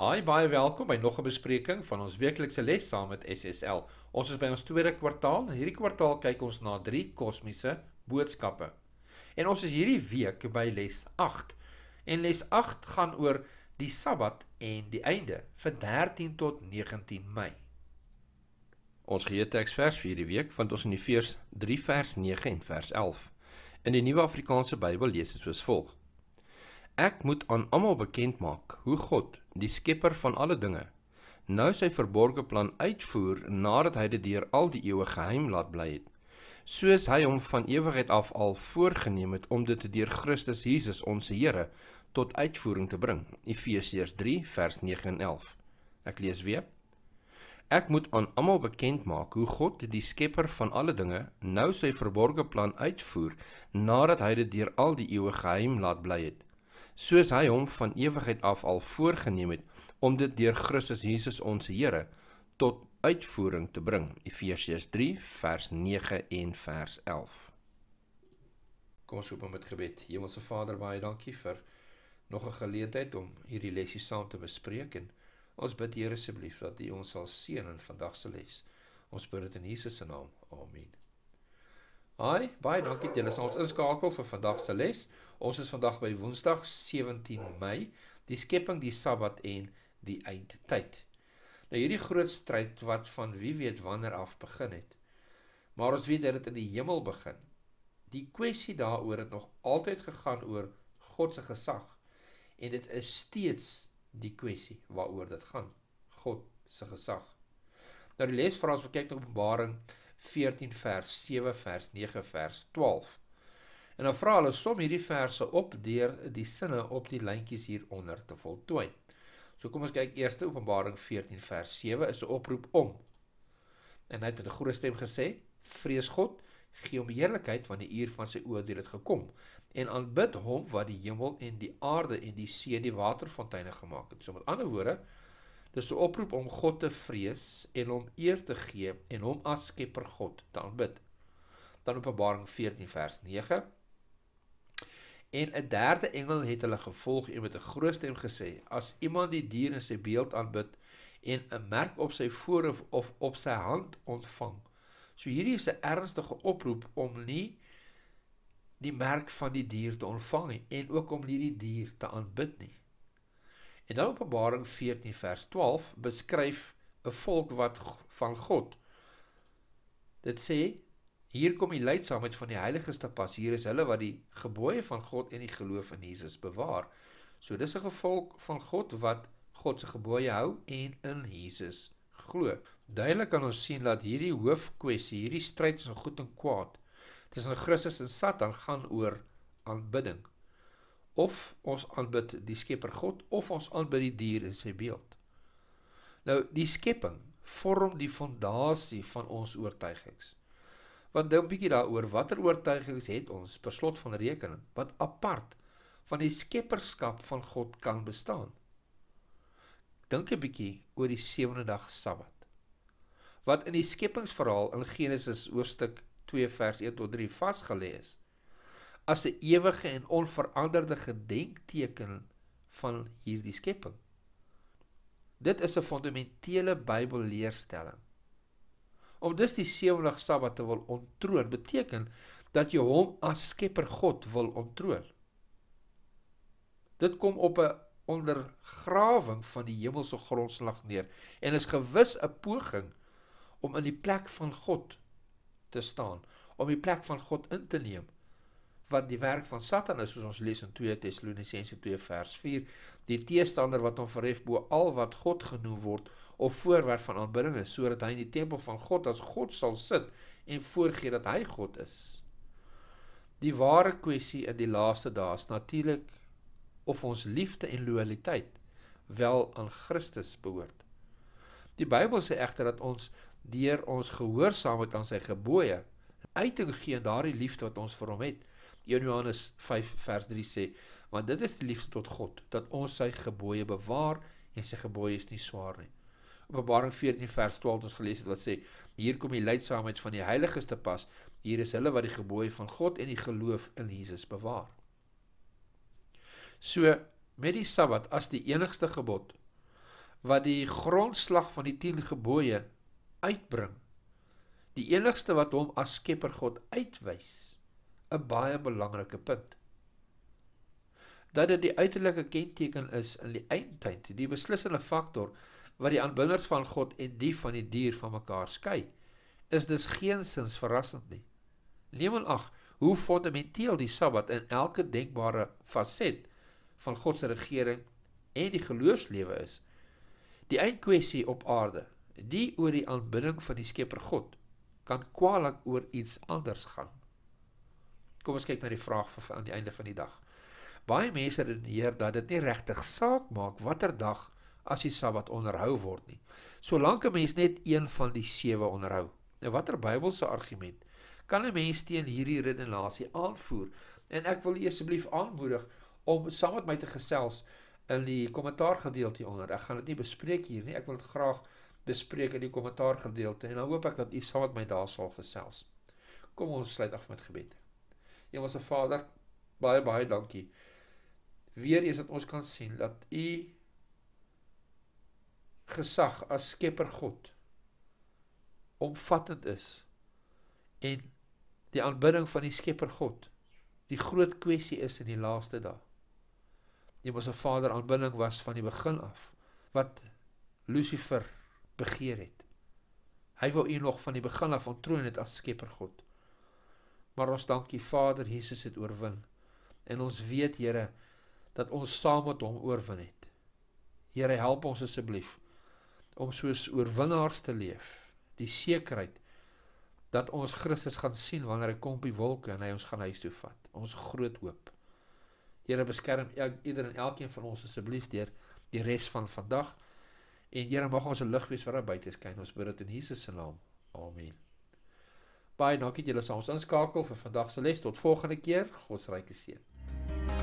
Hi, baie welkom by nog 'n bespreking van ons weeklikse les saam met SSL. Ons is by ons tweede kwartaal en hierdie kwartaal kyk ons na drie kosmiese boodskappe. En ons is hierdie week by les 8. En les 8 gaan oor die Sabbat en die einde vir 13 tot 19 Mei. Ons gee teksvers vir hierdie week vind ons in die vers 3 vers 9 en vers 11. In die Nuwe Afrikaanse Bybel lees dit soos volg: Ek moet aan almal bekend maak hoe God die skepper van alle dinge, nou sy verborgde plan uitvoer nadat hy dit deur al die eeue geheim laat bly het, soos hy hom van ewigheid af al voorgenem het om dit te deur Christus Jesus ons Here tot uitvoering te bring. Efesiërs 3 vers 9 en 11. Ek lees weer. Ek moet aan almal bekend maak hoe God die skepper van alle dinge nou sy verborgde plan uitvoer nadat hy dit deur al die eeue geheim laat bly het soos hy hom van ewigheid af al voorgenem het om dit deur Christus Jesus ons Here tot uitvoering te bring. Efesiërs 3 vers 9 en vers 11. Kom ons open met gebed. Hemelse Vader, baie dankie vir nog 'n geleentheid om hierdie lesie saam te bespreek en ons bid Here asseblief dat U ons sal seën in vandag se les. Ons bid dit in Jesus se naam. Amen. Hi, baie dankie julle sal ons inskakel vir vandag se les. Ons is vandag by Woensdag 17 Mei, die skepping, die Sabbat en die eindtyd. Nou hierdie groot stryd wat van wie weet wanneer af begin het. Maar ons weet dat dit in die hemel begin. Die kwessie daaroor het nog altyd gegaan oor God se gesag en dit is steeds die kwessie waaroor dit gaan. God se gesag. Nou die les vir ons bekyk in Openbaring 14 vers 7 vers 9 vers 12. En dan vra hulle som hierdie verse op deur die sinne op die lyntjies hieronder te voltooi. So kom ons kyk eers Openbaring 14 vers 7 is 'n oproep om. En hy het met 'n groot stem gesê: "Vrees God, gee hom heerlikheid want die uur van sy oordeel het gekom en aanbid hom wat die hemel en die aarde en die see en die waterfonteine gemaak het." So met ander woorde, Dis 'n oproep om God te vrees en hom eer te gee en hom as Skepper God te aanbid. Dan Openbaring 14 vers 9. En 'n derde engel het hulle gevolg en met 'n groot stem gesê: "As iemand die dier in sy beeld aanbid en 'n merk op sy voorhoof of op sy hand ontvang." So hierdie is 'n ernstige oproep om nie die merk van die dier te ontvang nie en ook om hierdie dier te aanbid nie. En dan Openbaring 14 vers 12 beskryf 'n volk wat van God. Dit sê hier kom die leidsaamheid van die heiliges te pas. Hier is hulle wat die gebooie van God en die geloof in Jesus bewaar. So dis 'n gevolg van God wat God se gebooie hou en in Jesus glo. Duidelik kan ons sien dat hierdie hoofkwessie, hierdie stryd tussen goed en kwaad, tussen Christus en Satan gaan oor aanbidding of ons aanbid die Skepper God of ons aanbid die dier in sy beeld. Nou die skepping vorm die fondasie van ons oortuigings. Want dink 'n bietjie daaroor, watter oortuigings het ons per slot van rekening wat apart van die skepperskap van God kan bestaan? Dink 'n bietjie oor die sewende dag Sabbat. Wat in die skepingsverhaal in Genesis hoofstuk 2 vers 1 tot 3 vasgelê is as 'n ewige en onveranderde gedenkteken van hierdie skepping. Dit is 'n fundamentele Bybelleerstelling. Om dus die sewendag Sabbat te wil ontroon, beteken dat jy hom as Skepper God wil ontroon. Dit kom op 'n ondergrawing van die hemelse grondslag neer en is gewis 'n poging om in die plek van God te staan, om die plek van God in te neem wat die werk van Satan is soos ons lees in 2 Tessalonisense 2 vers 4 die teestander wat hom verhef bo al wat God genoem word of voorwerp van aanbidding is sodat hy in die tempel van God as God sal sit en voorgee dat hy God is die ware kwessie in die laaste dae is natuurlik of ons liefde en lojaliteit wel aan Christus behoort die Bybel sê egter dat ons deur ons gehoorsaamheid aan sy gebooie uiting gee aan daardie liefde wat ons vir hom het 1 Johannes 5 vers 3 sê, want dit is die liefde tot God dat ons sy gebooie bewaar en sy gebooie is nie swaar nie. Openbaring 14 vers 12 ons gelees het wat sê, hier kom die leidsaamheid van die heiliges te pas. Hier is hulle wat die gebooie van God en die geloof in Jesus bewaar. So met die Sabbat as die enigste gebod wat die grondslag van die 10 gebooie uitbring. Die enigste wat hom as skepper God uitwys. 'n baie belangrike punt. Dat dit die uiterlike kenteken is in die eindtyd, die beslissende faktor wat die aanbidders van God en die van die dier van mekaar skei, is dus geensins verrassend nie. Neem aan ag hoe fundamenteel die Sabbat in elke denkbare faset van God se regering en die geloofslewe is. Die eindkwessie op aarde, die oor die aanbidding van die Skepper God, kan kwaliek oor iets anders gaan. Kom ons kyk na die vraag vir aan die einde van die dag. Baie mense redeneer dat dit nie regtig saak maak watter dag as die Sabbat onderhou word nie. Solank 'n mens net een van die sewe onderhou. Nou watter Bybelse argument kan 'n mens teen hierdie redenasie aanvoer? En ek wil asseblief aanmoedig om saam met my te gesels in die kommentaar gedeelte onder. Ek gaan dit nie bespreek hier nie. Ek wil dit graag bespreek in die kommentaar gedeelte en dan hoop ek dat u saam met my daar sal gesels. Kom ons sluit af met gebede. Hemelse Vader, baie baie dankie. Weer eens dat ons kan sien dat U gesag as Skepper God omvattend is en die aanbidding van die Skepper God die groot kwessie is in die laaste dae. Hemelse Vader, aanbidding was van die begin af wat Lucifer begeer het. Hy wou U nog van die begin af ontroon het as Skepper God. Maar ons dankie Vader Jesus het oorwin. En ons weet Here dat ons saam met hom oorwin het. Here help ons asseblief om soos oorwinnaars te leef. Die sekerheid dat ons Christus gaan sien wanneer hy kom by wolke en hy ons gaan huis toe vat. Ons groot hoop. Here beskerm elkeen en elkeen van ons asseblief deur die res van vandag. En Here mag ons 'n lig wees waar daar buite skyn. Ons bid dit in Jesus se naam. Amen. Baie dankie dat julle ons inskakel vir vandag se les. Tot volgende keer. Godsryke seën.